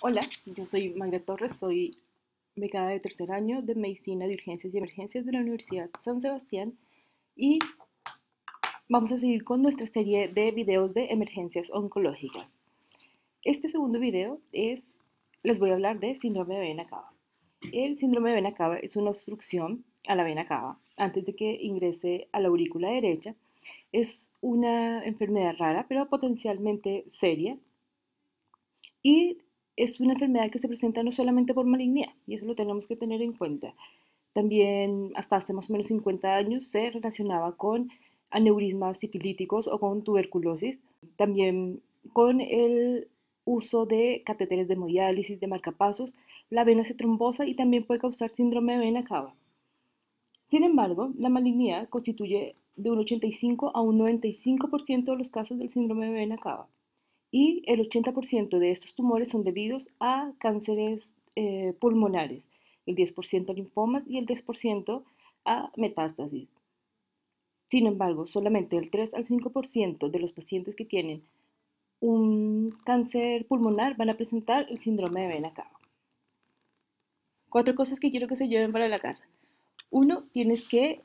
Hola, yo soy Magda Torres, soy becada de tercer año de Medicina de Urgencias y Emergencias de la Universidad San Sebastián y vamos a seguir con nuestra serie de videos de emergencias oncológicas. Este segundo video es, les voy a hablar de síndrome de vena cava. El síndrome de vena cava es una obstrucción a la vena cava antes de que ingrese a la aurícula derecha. Es una enfermedad rara pero potencialmente seria y es una enfermedad que se presenta no solamente por malignidad, y eso lo tenemos que tener en cuenta. También hasta hace más o menos 50 años se relacionaba con aneurismas sifilíticos o con tuberculosis, también con el uso de catéteres de hemodiálisis, de marcapasos, la vena se trombosa y también puede causar síndrome de vena cava. Sin embargo, la malignidad constituye de un 85 a un 95% de los casos del síndrome de vena cava y el 80% de estos tumores son debidos a cánceres eh, pulmonares, el 10% a linfomas y el 10% a metástasis. Sin embargo, solamente el 3 al 5% de los pacientes que tienen un cáncer pulmonar van a presentar el síndrome de Benacaba. Cuatro cosas que quiero que se lleven para la casa. Uno, tienes que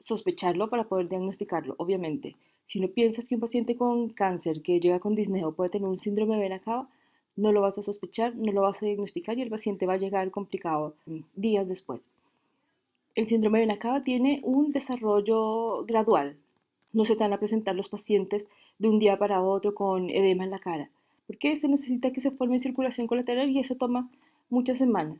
sospecharlo para poder diagnosticarlo, obviamente. Si no piensas que un paciente con cáncer que llega con disneo puede tener un síndrome de Benacaba, no lo vas a sospechar, no lo vas a diagnosticar y el paciente va a llegar complicado mm, días después. El síndrome de Benacaba tiene un desarrollo gradual. No se te van a presentar los pacientes de un día para otro con edema en la cara, porque se necesita que se forme circulación colateral y eso toma muchas semanas.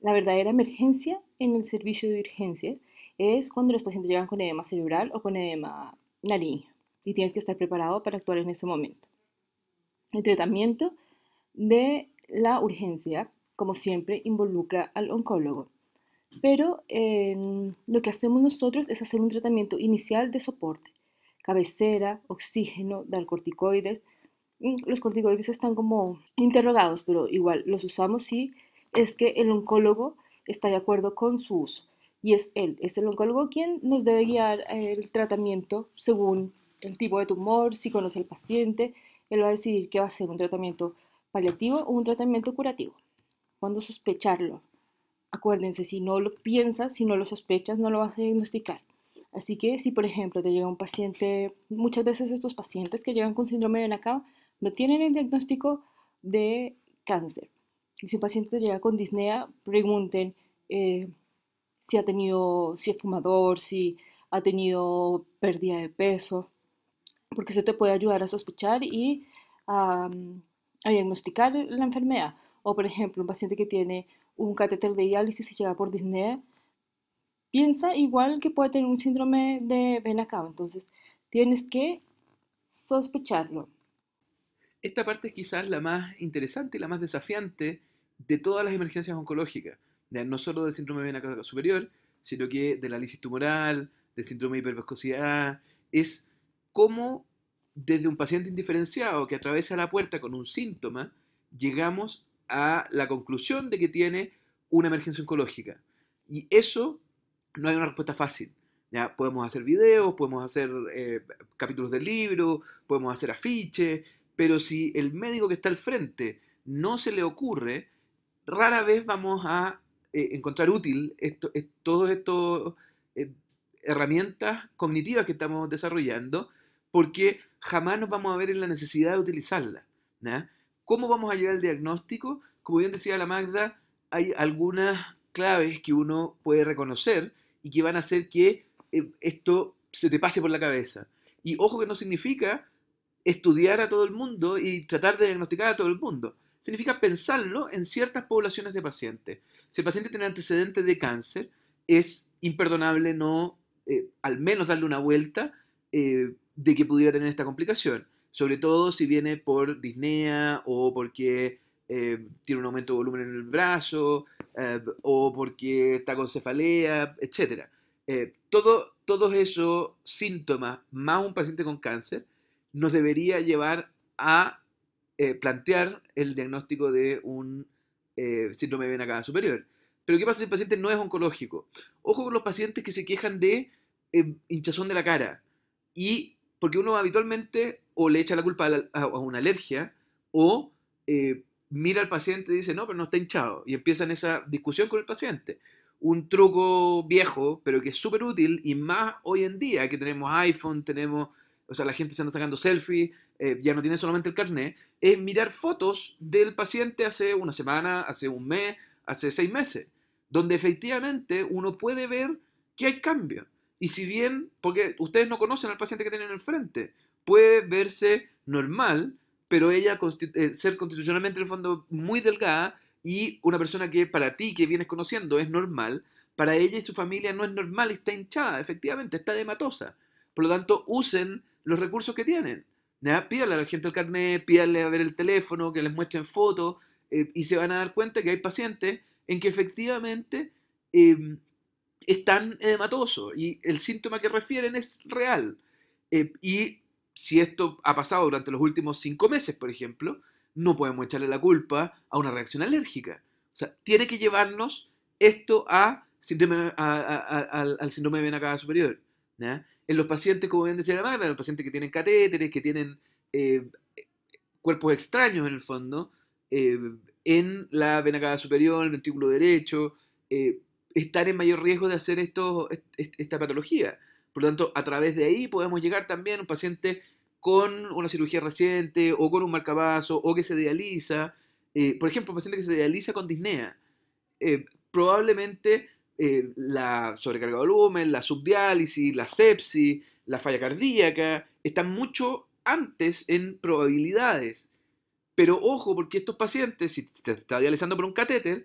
La verdadera emergencia en el servicio de urgencias es cuando los pacientes llegan con edema cerebral o con edema nariño y tienes que estar preparado para actuar en ese momento. El tratamiento de la urgencia, como siempre, involucra al oncólogo, pero em, lo que hacemos nosotros es hacer un tratamiento inicial de soporte, cabecera, oxígeno, dar corticoides. Mm, los corticoides están como interrogados, pero igual los usamos si es que el oncólogo está de acuerdo con su uso. Y es él, es el oncólogo quien nos debe guiar el tratamiento según el tipo de tumor, si conoce al paciente, él va a decidir qué va a ser un tratamiento paliativo o un tratamiento curativo. Cuando sospecharlo, acuérdense, si no lo piensas, si no lo sospechas, no lo vas a diagnosticar. Así que si, por ejemplo, te llega un paciente, muchas veces estos pacientes que llegan con síndrome de NACA no tienen el diagnóstico de cáncer. Si un paciente te llega con disnea, pregunten eh, si ha tenido, si es fumador, si ha tenido pérdida de peso, porque eso te puede ayudar a sospechar y a, diagnosticar la enfermedad. O por ejemplo, un paciente que tiene un catéter de diálisis y llega por disnea, piensa igual que puede tener un síndrome de vena Entonces, tienes que sospecharlo. Esta parte es quizás la más interesante y la más desafiante de todas las emergencias oncológicas, no solo del síndrome de vena superior, sino que de la lisis tumoral, del síndrome de hiperviscosidad. Es cómo desde un paciente indiferenciado que atraviesa la puerta con un síntoma, llegamos a la conclusión de que tiene una emergencia oncológica. Y eso no hay una respuesta fácil. ¿ya? Podemos hacer videos, podemos hacer eh, capítulos del libro, podemos hacer afiches, pero si el médico que está al frente no se le ocurre, rara vez vamos a eh, encontrar útil todas estas eh, herramientas cognitivas que estamos desarrollando porque jamás nos vamos a ver en la necesidad de utilizarla. ¿Cómo vamos a llegar al diagnóstico? Como bien decía la Magda, hay algunas claves que uno puede reconocer y que van a hacer que eh, esto se te pase por la cabeza. Y ojo que no significa estudiar a todo el mundo y tratar de diagnosticar a todo el mundo. Significa pensarlo en ciertas poblaciones de pacientes. Si el paciente tiene antecedentes de cáncer, es imperdonable no, eh, al menos darle una vuelta, eh, de que pudiera tener esta complicación, sobre todo si viene por disnea o porque eh, tiene un aumento de volumen en el brazo eh, o porque está con cefalea, etc. Eh, todo, todos esos síntomas, más un paciente con cáncer, nos debería llevar a plantear el diagnóstico de un síndrome de vena superior. Pero ¿qué pasa si el paciente no es oncológico? Ojo con los pacientes que se quejan de hinchazón de la cara y porque uno habitualmente o le echa la culpa a, una alergia o eh, mira al paciente y dice, no, pero no está hinchado. Y empiezan esa discusión con el paciente. Un truco viejo, pero que es súper útil y más hoy en día que tenemos iPhone, tenemos, o sea, la gente se anda sacando selfies, eh, ya no tiene solamente el carnet, es mirar fotos del paciente hace una semana, hace un mes, hace seis meses, donde efectivamente uno puede ver que hay cambios. Y si bien, porque ustedes no conocen al paciente que tienen enfrente, puede verse normal, pero ella eh, ser constitucionalmente en el fondo muy delgada y una persona que para ti que vienes conociendo es normal, para ella y su familia no es normal, está hinchada, efectivamente, está dematosa. Por lo tanto, usen los recursos que tienen. Pídale a la gente el carnet, pídale a ver el teléfono, que les muestren fotos, eh, y se van a dar cuenta que hay pacientes en que efectivamente eh, es tan edematoso eh, y el síntoma que refieren es real. Eh, y si esto ha pasado durante los últimos cinco meses, por ejemplo, no podemos echarle la culpa a una reacción alérgica. O sea, tiene que llevarnos esto a síndrome, al, síndrome de vena cava superior. En los pacientes, como bien decía la en los pacientes que tienen catéteres, que tienen eh, cuerpos extraños en el fondo, en la vena cava superior, en el ventrículo derecho, estar en mayor riesgo de hacer esta patología. Por lo tanto, a través de ahí podemos llegar también a un paciente con una cirugía reciente o con un marcabazo o que se dializa. Eh, por ejemplo, un paciente que se dializa con disnea. Eh, probablemente eh, la sobrecarga de volumen, la subdiálisis, la sepsis, la falla cardíaca, están mucho antes en probabilidades. Pero ojo, porque estos pacientes, si te está dializando por un catéter,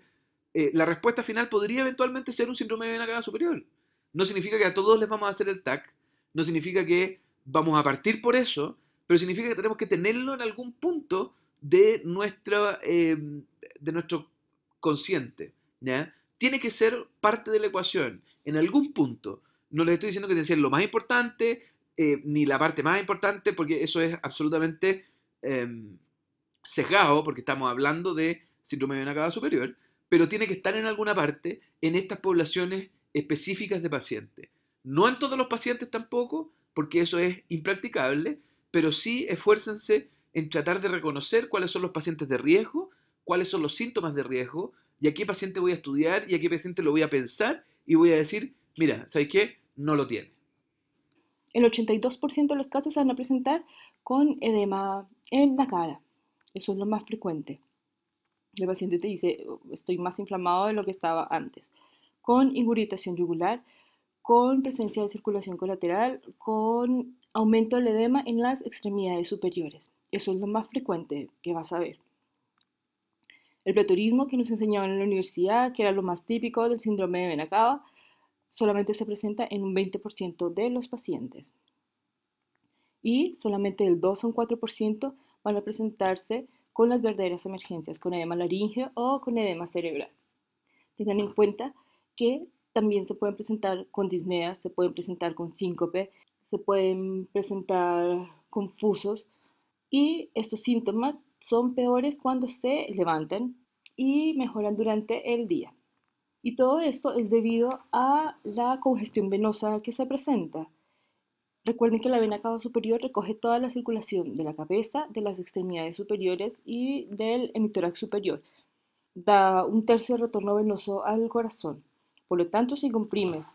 eh, la respuesta final podría eventualmente ser un síndrome de vena cava superior. No significa que a todos les vamos a hacer el TAC, no significa que vamos a partir por eso, pero significa que tenemos que tenerlo en algún punto de, nuestra, eh, de nuestro consciente. Tiene que ser parte de la ecuación, en algún punto. No les estoy diciendo que tiene que ser lo más importante, eh, ni la parte más importante, porque eso es absolutamente em, sesgado, porque estamos hablando de síndrome de vena cava superior, pero tiene que estar en alguna parte en estas poblaciones específicas de pacientes. No en todos los pacientes tampoco, porque eso es impracticable, pero sí esfuércense en tratar de reconocer cuáles son los pacientes de riesgo, cuáles son los síntomas de riesgo, y a qué paciente voy a estudiar, y a qué paciente lo voy a pensar, y voy a decir, mira, ¿sabes qué? No lo tiene. El 82% de los casos se van a presentar con edema en la cara. Eso es lo más frecuente. El paciente te dice, oh, estoy más inflamado de lo que estaba antes, con ingurgitación yugular, con presencia de circulación colateral, con aumento del edema en las extremidades superiores. Eso es lo más frecuente que vas a ver. El pletorismo que nos enseñaban en la universidad, que era lo más típico del síndrome de Benacaba, solamente se presenta en un 20% de los pacientes. Y solamente el 2 o un 4% van a presentarse con las verdaderas emergencias, con edema laringeo o con edema cerebral. Tengan en cuenta que también se pueden presentar con disnea, se pueden presentar con síncope, se pueden presentar confusos y estos síntomas son peores cuando se levantan y mejoran durante el día. Y todo esto es debido a la congestión venosa que se presenta. Recuerden que la vena cava superior recoge toda la circulación de la cabeza, de las extremidades superiores y del hemitórax superior. Da un tercio de retorno venoso al corazón. Por lo tanto, si comprimes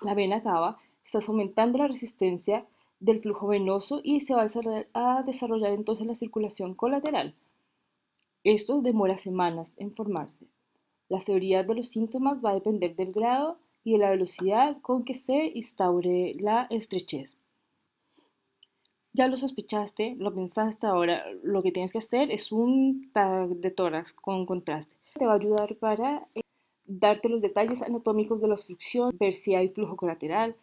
la vena cava, estás aumentando la resistencia del flujo venoso y se va a desarrollar entonces la circulación colateral. Esto demora semanas en formarse. La severidad de los síntomas va a depender del grado y de la velocidad con que se instaure la estrechez. Ya lo sospechaste, lo pensaste ahora, lo que tienes que hacer es un tag de tórax con contraste. Te va a ayudar para eh, darte los detalles anatómicos de la obstrucción, ver si hay flujo colateral,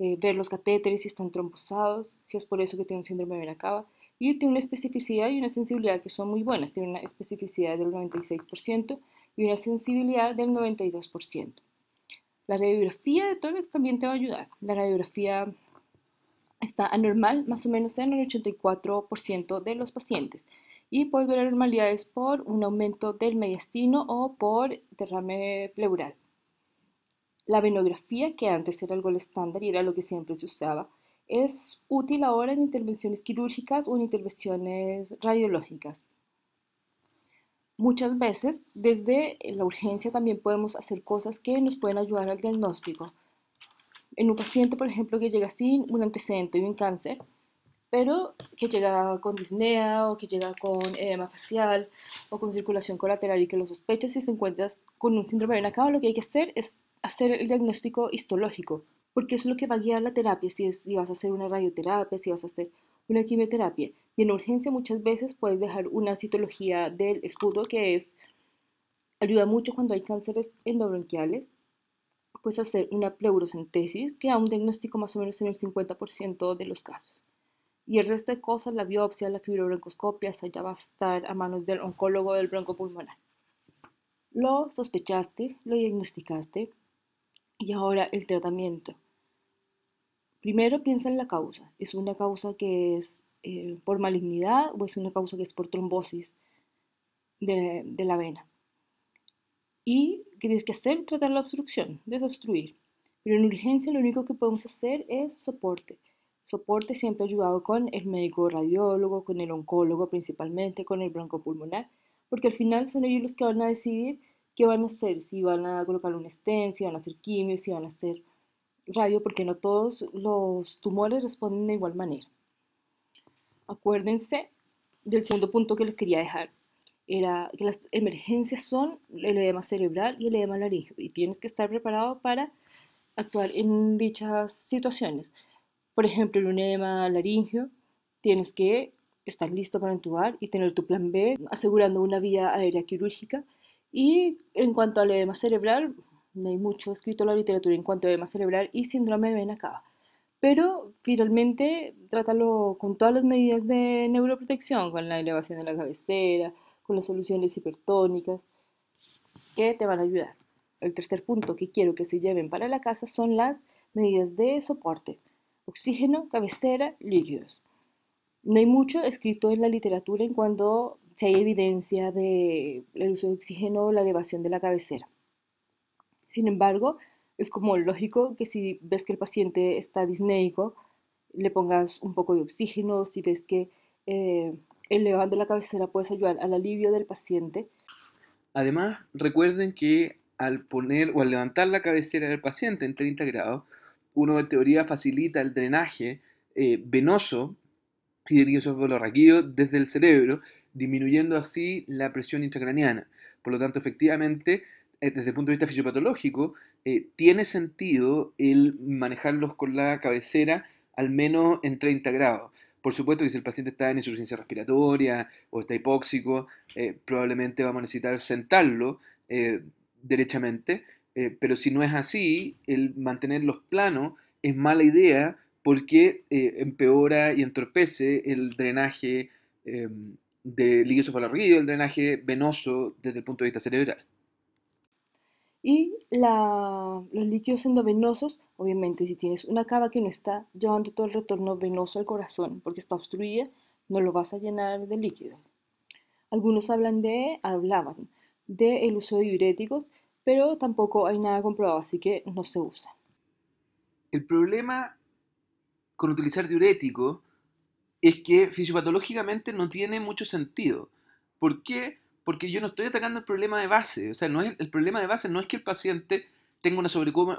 eh, ver los catéteres si están tromposados, si es por eso que tiene un síndrome de veracaba, Y tiene una especificidad y una sensibilidad que son muy buenas. Tiene una especificidad del 96% y una sensibilidad del 92%. La radiografía de tórax también te va a ayudar. La radiografía está anormal más o menos en el 84% de los pacientes y puede ver anormalidades por un aumento del mediastino o por derrame pleural. La venografía, que antes era algo el estándar y era lo que siempre se usaba, es útil ahora en intervenciones quirúrgicas o en intervenciones radiológicas. Muchas veces desde la urgencia también podemos hacer cosas que nos pueden ayudar al diagnóstico. En un paciente, por ejemplo, que llega sin un antecedente y un cáncer, pero que llega con disnea o que llega con edema facial o con circulación colateral y que lo sospeches y se encuentras con un síndrome de lo que hay que hacer es hacer el diagnóstico histológico, porque es lo que va a guiar la terapia, si vas a hacer una radioterapia, si vas a hacer una quimioterapia. Y en urgencia muchas veces puedes dejar una citología del escudo que es, ayuda mucho cuando hay cánceres endobronquiales, puedes hacer una pleurocentesis que da un diagnóstico más o menos en el 50% de los casos. Y el resto de cosas, la biopsia, la fibrobroncoscopia, ya va a estar a manos del oncólogo del broncopulmonar. Lo sospechaste, lo diagnosticaste y ahora el tratamiento. Primero piensa en la causa. Es una causa que es eh, por malignidad o es una causa que es por trombosis de, la vena. Y ¿qué tienes que hacer? Tratar la obstrucción, desobstruir. Pero en urgencia lo único que podemos hacer es soporte. Soporte siempre ayudado con el médico radiólogo, con el oncólogo principalmente, con el broncopulmonar, porque al final son ellos los que van a decidir qué van a hacer, si van a colocar un estén, si van a hacer quimio, si van a hacer radio, porque no todos los tumores responden de igual manera. Acuérdense del segundo punto que les quería dejar. Era que las emergencias son el edema cerebral y el edema laringeo. Y tienes que estar preparado para actuar en dichas situaciones. Por ejemplo, en un edema laringeo, tienes que estar listo para entubar y tener tu plan B, asegurando una vía aérea quirúrgica. Y en cuanto al edema cerebral, no hay mucho escrito en la literatura en cuanto a edema cerebral y síndrome de Benacaba pero finalmente trátalo con todas las medidas de neuroprotección, con la elevación de la cabecera, con las soluciones hipertónicas, que te van a ayudar. El tercer punto que quiero que se lleven para la casa son las medidas de soporte, oxígeno, cabecera, líquidos. No hay mucho escrito en la literatura en cuanto si hay evidencia del el uso de oxígeno o la elevación de la cabecera. Sin embargo, es como lógico que si ves que el paciente está disneico, le pongas un poco de oxígeno, si ves que eh, elevando la cabecera puedes ayudar al alivio del paciente. Además, recuerden que al poner o al levantar la cabecera del paciente en 30 grados, uno en teoría facilita el drenaje eh, venoso y nervioso velorraquídeo desde el cerebro, disminuyendo así la presión intracraniana. Por lo tanto, efectivamente, eh, desde el punto de vista fisiopatológico, eh, tiene sentido el manejarlos con la cabecera al menos en 30 grados. Por supuesto que si el paciente está en insuficiencia respiratoria o está hipóxico, eh, probablemente vamos a necesitar sentarlo derechamente, pero si no es así, el mantenerlos planos es mala idea porque empeora y entorpece el drenaje del líquido cefalorraquídeo, el drenaje venoso desde el punto de vista cerebral. Y los líquidos endovenosos, obviamente si tienes una cava que no está llevando todo el retorno venoso al corazón porque está obstruida, no lo vas a llenar de líquido. Algunos hablan de, hablaban del uso de diuréticos, pero tampoco hay nada comprobado, así que no se usa. El problema con utilizar diurético es que fisiopatológicamente no tiene mucho sentido. ¿Por qué? porque yo no estoy atacando el problema de base. O sea, no es, el problema de base no es que el paciente tenga una,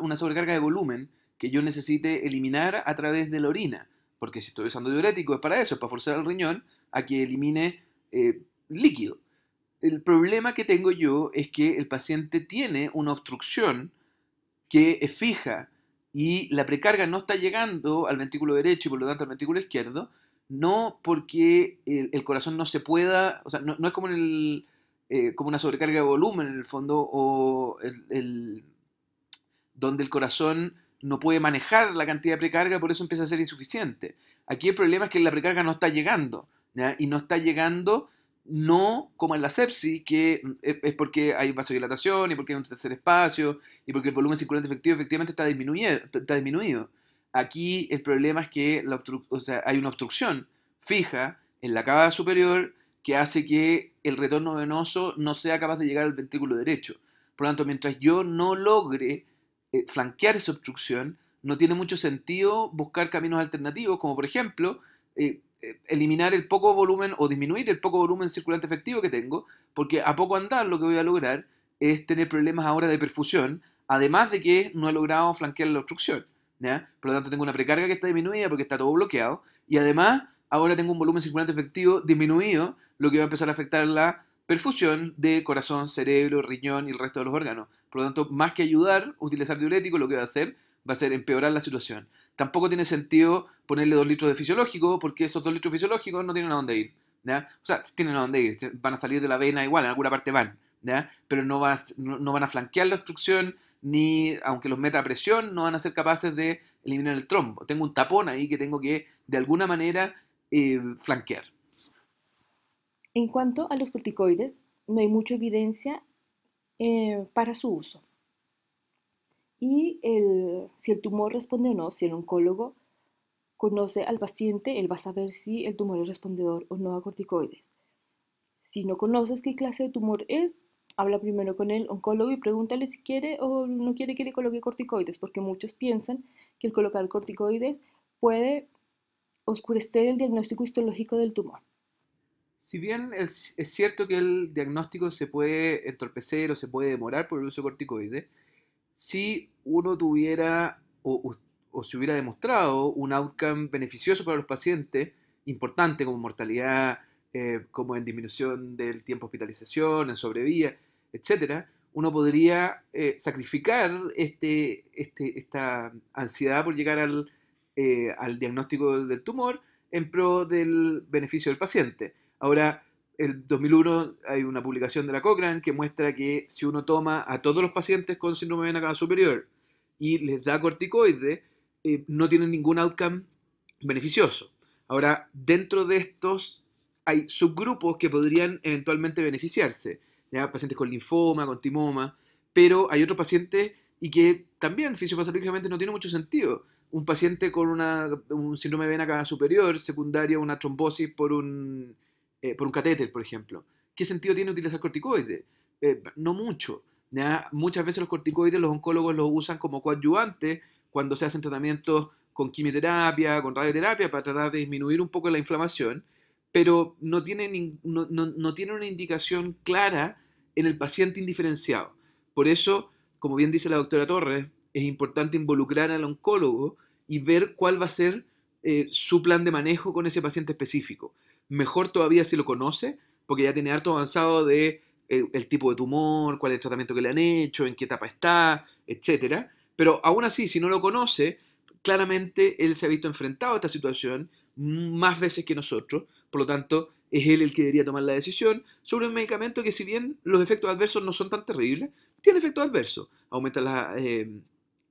una sobrecarga de volumen que yo necesite eliminar a través de la orina. Porque si estoy usando diurético es para eso, es para forzar al riñón a que elimine eh, líquido. El problema que tengo yo es que el paciente tiene una obstrucción que es fija y la precarga no está llegando al ventrículo derecho y por lo tanto al ventrículo izquierdo, no porque el, corazón no se pueda, o sea, no, no es como en el, eh, como una sobrecarga de volumen en el fondo, o el, donde el corazón no puede manejar la cantidad de precarga, por eso empieza a ser insuficiente. Aquí el problema es que la precarga no está llegando, y no está llegando no como en la sepsis, que mm, es porque hay vasodilatación y porque hay un tercer espacio y porque el volumen circulante efectivo efectivamente está disminuido. Está disminuido. Aquí el problema es que hay una obstrucción fija en la cava superior que hace que el retorno venoso no sea capaz de llegar al ventrículo derecho. Por lo tanto, mientras yo no logre eh, flanquear esa obstrucción, no tiene mucho sentido buscar caminos alternativos, como por ejemplo eh, eh, eliminar el poco volumen o disminuir el poco volumen circulante efectivo que tengo, porque a poco andar lo que voy a lograr es tener problemas ahora de perfusión, además de que no he logrado flanquear la obstrucción. Por lo tanto, tengo una precarga que está disminuida porque está todo bloqueado, y además ahora tengo un volumen circulante efectivo disminuido, lo que va a empezar a afectar la perfusión de corazón, cerebro, riñón y el resto de los órganos. Por lo tanto, más que ayudar, utilizar diurético lo que va a hacer va a ser empeorar la situación. Tampoco tiene sentido ponerle dos litros de fisiológico porque esos dos litros fisiológicos no tienen a dónde ir. O sea, tienen a dónde ir, van a salir de la vena igual, en alguna parte van, pero no, no, van a flanquear la obstrucción ni, aunque los meta a presión, no van a ser capaces de eliminar el trombo. Tengo un tapón ahí que tengo que, de alguna manera, flanquear. En cuanto a los corticoides, no hay mucha evidencia eh, para su uso. Y si el tumor responde o no, si el oncólogo conoce al paciente, él va a saber si el tumor es respondedor o no a corticoides. Si no conoces qué clase de tumor es, habla primero con el oncólogo y pregúntale si quiere o no quiere que le coloque corticoides, porque muchos piensan que el colocar corticoides puede oscurecer el diagnóstico histológico del tumor. Si bien es cierto que el diagnóstico se puede entorpecer o se puede demorar por el uso de corticoides, si uno tuviera o, se hubiera demostrado un outcome beneficioso para los pacientes, importante como mortalidad, eh, como en disminución del tiempo de hospitalización, en sobrevía, etc., uno podría eh, sacrificar este, este, esta ansiedad por llegar al, eh, al diagnóstico del tumor en pro del beneficio del paciente. Ahora, el 2001 hay una publicación de la Cochrane que muestra que si uno toma a todos los pacientes con síndrome de cava superior y les da corticoide, eh, no tienen ningún outcome beneficioso. Ahora, dentro de estos hay subgrupos que podrían eventualmente beneficiarse, ya pacientes con linfoma, con timoma, pero hay otros pacientes y que también fisiopatológicamente no tiene mucho sentido un paciente con una, un síndrome de vena superior, secundaria una trombosis por un, eh, por un catéter, por ejemplo. ¿Qué sentido tiene utilizar corticoides? Eh, no mucho. Muchas veces los corticoides los oncólogos los usan como coadyuvantes cuando se hacen tratamientos con quimioterapia, con radioterapia, para tratar de disminuir un poco la inflamación, pero no tiene no, no, no una indicación clara en el paciente indiferenciado. Por eso, como bien dice la doctora Torres, es importante involucrar al oncólogo y ver cuál va a ser eh, su plan de manejo con ese paciente específico. Mejor todavía si lo conoce, porque ya tiene harto avanzado de eh, el tipo de tumor, cuál es el tratamiento que le han hecho, en qué etapa está, etc. Pero aún así, si no lo conoce, claramente él se ha visto enfrentado a esta situación más veces que nosotros, por lo tanto es él el que debería tomar la decisión sobre un medicamento que si bien los efectos adversos no son tan terribles, tiene efectos adversos. Aumenta eh,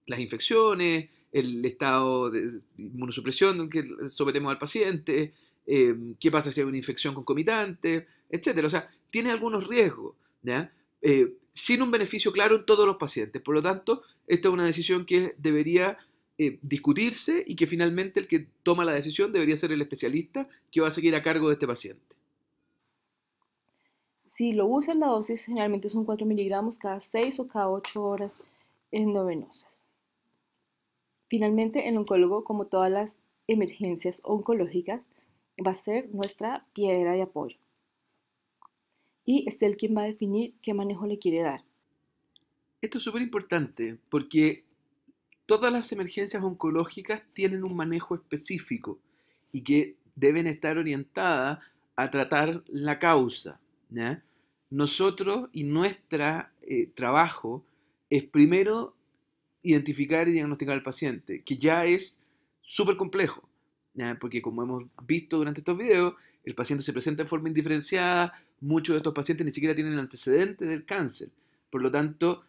las infecciones, el estado de inmunosupresión que sometemos al paciente, em, qué pasa si hay una infección concomitante, etc. O sea, tiene algunos riesgos, eh, sin un beneficio claro en todos los pacientes. Por lo tanto, esta es una decisión que debería eh, discutirse y que finalmente el que toma la decisión debería ser el especialista que va a seguir a cargo de este paciente. Si lo usan, la dosis generalmente son 4 miligramos cada 6 o cada 8 horas en novenosas Finalmente, el oncólogo, como todas las emergencias oncológicas, va a ser nuestra piedra de apoyo. Y es él quien va a definir qué manejo le quiere dar. Esto es súper importante porque todas las emergencias oncológicas tienen un manejo específico y que deben estar orientadas a tratar la causa. Nosotros y nuestro eh, trabajo es primero identificar y diagnosticar al paciente, que ya es súper complejo, porque como hemos visto durante estos videos, el paciente se presenta de forma indiferenciada, muchos de estos pacientes ni siquiera tienen el antecedente del cáncer. Por lo tanto,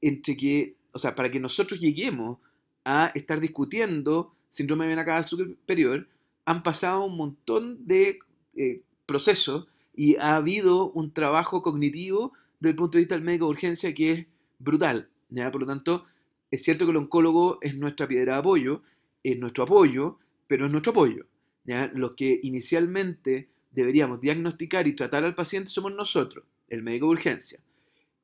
entre que, o sea, para que nosotros lleguemos a estar discutiendo síndrome de vena superior, han pasado un montón de eh, procesos y ha habido un trabajo cognitivo desde el punto de vista del médico de urgencia que es brutal. Por lo tanto, es cierto que el oncólogo es nuestra piedra de apoyo, es nuestro apoyo, pero es nuestro apoyo. Lo Los que inicialmente deberíamos diagnosticar y tratar al paciente somos nosotros, el médico de urgencia.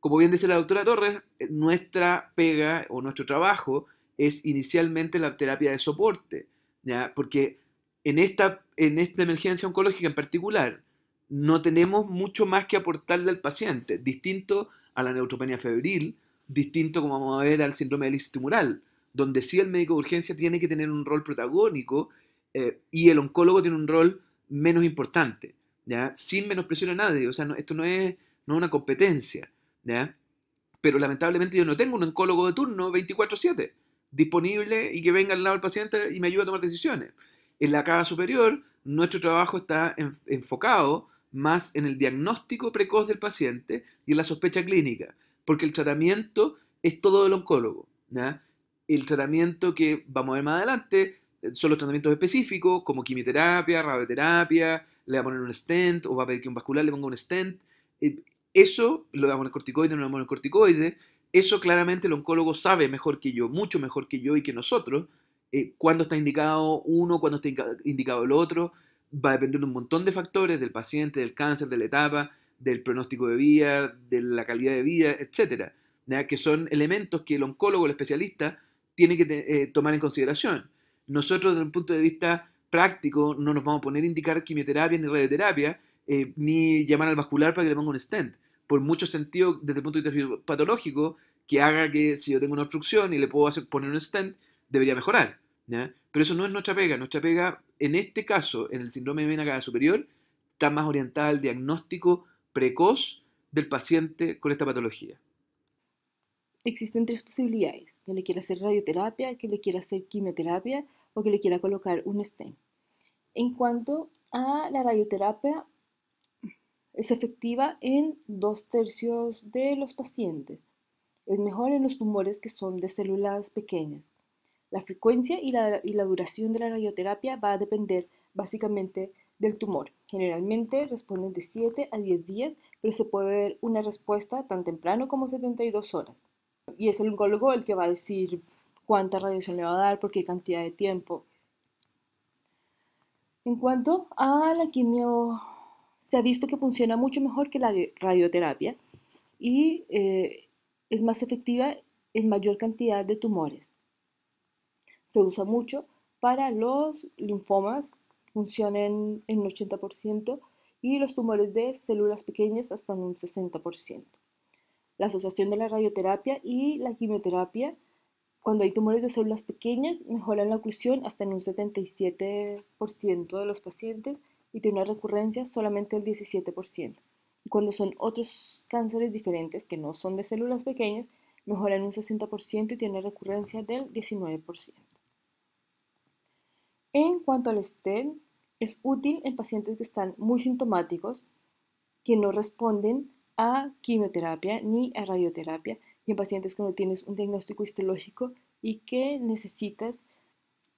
Como bien dice la doctora Torres, eh, nuestra pega o nuestro trabajo es inicialmente la terapia de soporte, porque en esta, en esta emergencia oncológica en particular no tenemos mucho más que aportarle al paciente, distinto a la neutropenia febril, distinto como vamos a ver al síndrome de lisis tumoral, donde sí el médico de urgencia tiene que tener un rol protagónico eh, y el oncólogo tiene un rol menos importante, ¿ya? sin menospreciar a nadie, o sea, esto no es, una competencia, ¿ya? pero lamentablemente yo no tengo un oncólogo de turno 24/7 disponible y que venga al lado del paciente y me ayude a tomar decisiones. En la cava superior, nuestro trabajo está enfocado más en el diagnóstico precoz del paciente y en la sospecha clínica porque el tratamiento es todo del oncólogo. El tratamiento que vamos a ver más adelante eh, son los tratamientos específicos, como quimioterapia, radioterapia, le va a poner un stent o va a pedir que un vascular le ponga un stent. Eh, eso, lo damos en el corticoide, no lo damos en el corticoide. Eso claramente el oncólogo sabe mejor que yo, mucho mejor que yo y que nosotros, cuando eh, cuándo está indicado uno, cuándo está indicado el otro. Va a depender de un montón de factores, del paciente, del cáncer, de la etapa, del pronóstico de vida, de la calidad de vida, etc. Que son elementos que el oncólogo, el especialista, tiene que eh, tomar en consideración. Nosotros, desde el punto de vista práctico, no nos vamos a poner a indicar quimioterapia ni radioterapia, eh, ni llamar al vascular para que le ponga un stent. Por mucho sentido, desde el punto de vista patológico, que haga que si yo tengo una obstrucción y le puedo hacer, poner un stent, debería mejorar. Pero eso no es nuestra pega. Nuestra pega, en este caso, en el síndrome de vena superior, está más orientada al diagnóstico precoz del paciente con esta patología? Existen tres posibilidades, que le quiera hacer radioterapia, que le quiera hacer quimioterapia o que le quiera colocar un stem. En cuanto a la radioterapia, es efectiva en dos tercios de los pacientes. Es mejor en los tumores que son de células pequeñas. La frecuencia y la, y la duración de la radioterapia va a depender básicamente del tumor. Generalmente responden de 7 a 10 días, pero se puede ver una respuesta tan temprano como 72 horas. Y es el oncólogo el que va a decir cuánta radiación le va a dar, por qué cantidad de tiempo. En cuanto a la quimio, se ha visto que funciona mucho mejor que la radioterapia y eh, es más efectiva en mayor cantidad de tumores. Se usa mucho para los linfomas funcionan en un 80% y los tumores de células pequeñas hasta en un 60%. La asociación de la radioterapia y la quimioterapia, cuando hay tumores de células pequeñas, mejoran la oclusión hasta en un 77% de los pacientes y tiene una recurrencia solamente del 17%. Y cuando son otros cánceres diferentes que no son de células pequeñas, mejoran un 60% y tiene una recurrencia del 19%. En cuanto al STEM, es útil en pacientes que están muy sintomáticos, que no responden a quimioterapia ni a radioterapia, y en pacientes que no tienes un diagnóstico histológico y que necesitas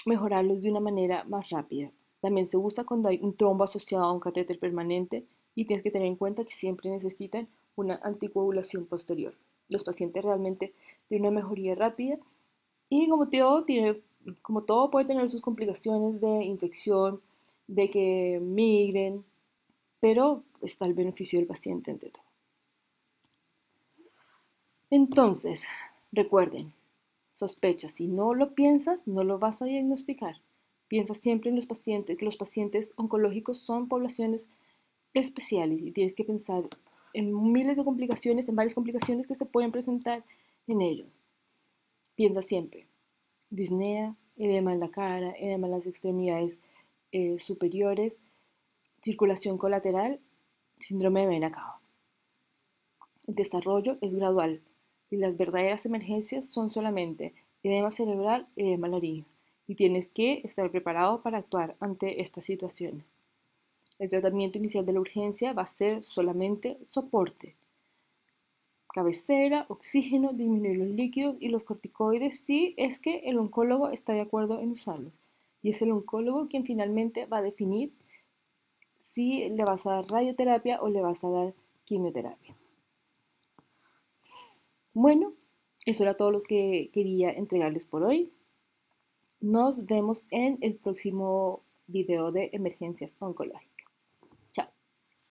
mejorarlos de una manera más rápida. También se usa cuando hay un trombo asociado a un catéter permanente y tienes que tener en cuenta que siempre necesitan una anticoagulación posterior. Los pacientes realmente tienen una mejoría rápida y como todo, tiene, como todo puede tener sus complicaciones de infección, de que migren, pero está el beneficio del paciente ante todo. Entonces, recuerden, sospecha, si no lo piensas, no lo vas a diagnosticar. Piensa siempre en los pacientes, que los pacientes oncológicos son poblaciones especiales y tienes que pensar en miles de complicaciones, en varias complicaciones que se pueden presentar en ellos. Piensa siempre, disnea, edema en la cara, edema en las extremidades eh, superiores, circulación colateral, síndrome de vena El desarrollo es gradual y las verdaderas emergencias son solamente edema cerebral y edema y tienes que estar preparado para actuar ante estas situaciones. El tratamiento inicial de la urgencia va a ser solamente soporte. Cabecera, oxígeno, disminuir los líquidos y los corticoides si es que el oncólogo está de acuerdo en usarlos y es el oncólogo quien finalmente va a definir si le vas a dar radioterapia o le vas a dar quimioterapia. Bueno, eso era todo lo que quería entregarles por hoy. Nos vemos en el próximo video de emergencias oncológicas.